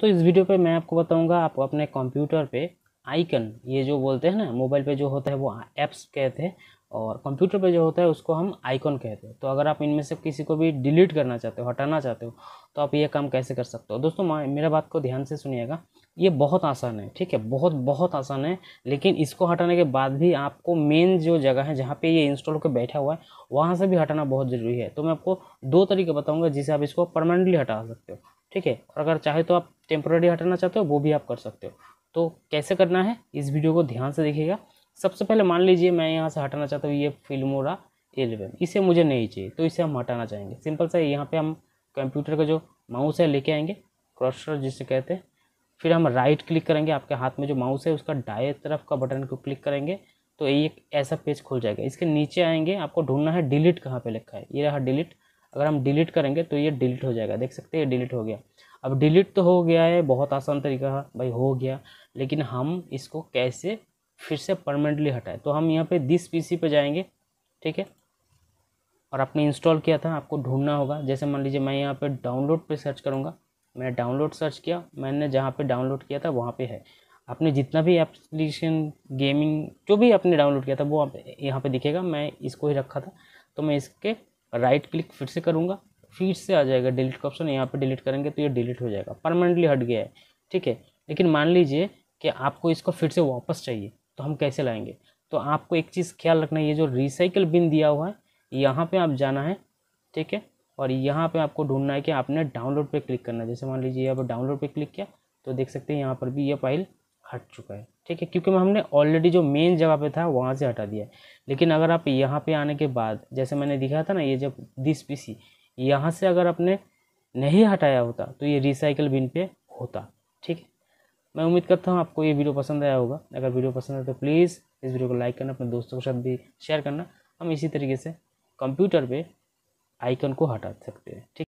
तो इस वीडियो पे मैं आपको बताऊंगा आप अपने कंप्यूटर पे आइकन ये जो बोलते हैं ना मोबाइल पे जो होता है वो ऐप्स कहते हैं और कंप्यूटर पे जो होता है उसको हम आइकन कहते हैं तो अगर आप इनमें से किसी को भी डिलीट करना चाहते हो हटाना चाहते हो तो आप ये काम कैसे कर सकते हो दोस्तों मेरा बात को ध्यान से सुनिएगा ये बहुत आसान है ठीक है बहुत बहुत आसान है लेकिन इसको हटाने के बाद भी आपको मेन जो जगह है जहाँ पे ये इंस्टॉल होकर बैठा हुआ है वहाँ से भी हटाना बहुत ज़रूरी है तो मैं आपको दो तरीके बताऊँगा जिसे आप इसको परमानेंटली हटा सकते हो ठीक है और अगर चाहे तो आप टेम्प्रोरी हटाना चाहते हो वो भी आप कर सकते हो तो कैसे करना है इस वीडियो को ध्यान से देखिएगा सबसे पहले मान लीजिए मैं यहाँ से हटाना चाहता हूँ ये फिल्मोरा एलेवन इसे मुझे नहीं चाहिए तो इसे हम हटाना चाहेंगे सिंपल सा यहाँ पे हम कंप्यूटर का जो माउस है लेके आएंगे क्रॉसर जिसे कहते हैं फिर हम राइट क्लिक करेंगे आपके हाथ में जो माउस है उसका डाए तरफ का बटन को क्लिक करेंगे तो ये एक ऐसा पेज खुल जाएगा इसके नीचे आएंगे आपको ढूंढना है डिलीट कहाँ पर लिखा है ये रहा डिलीट अगर हम डिलीट करेंगे तो ये डिलीट हो जाएगा देख सकते हैं ये डिलीट हो गया अब डिलीट तो हो गया है बहुत आसान तरीका है भाई हो गया लेकिन हम इसको कैसे फिर से परमानेंटली हटाएं तो हम यहाँ पे दिस पीसी पे जाएंगे ठीक है और आपने इंस्टॉल किया था आपको ढूंढना होगा जैसे मान लीजिए मैं यहाँ पे डाउनलोड पे सर्च करूँगा मैंने डाउनलोड सर्च किया मैंने जहाँ पे डाउनलोड किया था वहाँ पे है आपने जितना भी एप्लीकेशन गेमिंग जो भी आपने डाउनलोड किया था वो आप यहाँ पर दिखेगा मैं इसको ही रखा था तो मैं इसके राइट क्लिक फिर से करूँगा फिर से आ जाएगा डिलीट का ऑप्शन यहाँ पे डिलीट करेंगे तो ये डिलीट हो जाएगा परमानेंटली हट गया है ठीक है लेकिन मान लीजिए कि आपको इसको फिर से वापस चाहिए तो हम कैसे लाएंगे तो आपको एक चीज़ ख्याल रखना है ये जो रिसाइकिल बिन दिया हुआ है यहाँ पर आप जाना है ठीक है और यहाँ पर आपको ढूंढना है कि आपने डाउनलोड पर क्लिक करना है जैसे मान लीजिए यहाँ पर डाउनलोड पर क्लिक किया तो देख सकते हैं यहाँ पर भी ये फाइल हट चुका है ठीक है क्योंकि हमने ऑलरेडी जो मेन जगह पे था वहाँ से हटा दिया है लेकिन अगर आप यहाँ पे आने के बाद जैसे मैंने दिखाया था ना ये जब दिस पीसी यहाँ से अगर आपने नहीं हटाया होता तो ये रिसाइकल बिन पे होता ठीक है मैं उम्मीद करता हूँ आपको ये वीडियो पसंद आया होगा अगर वीडियो पसंद आए तो प्लीज़ इस वीडियो को लाइक करना अपने दोस्तों के साथ भी शेयर करना हम इसी तरीके से कंप्यूटर पे आइकन को हटा सकते हैं ठीक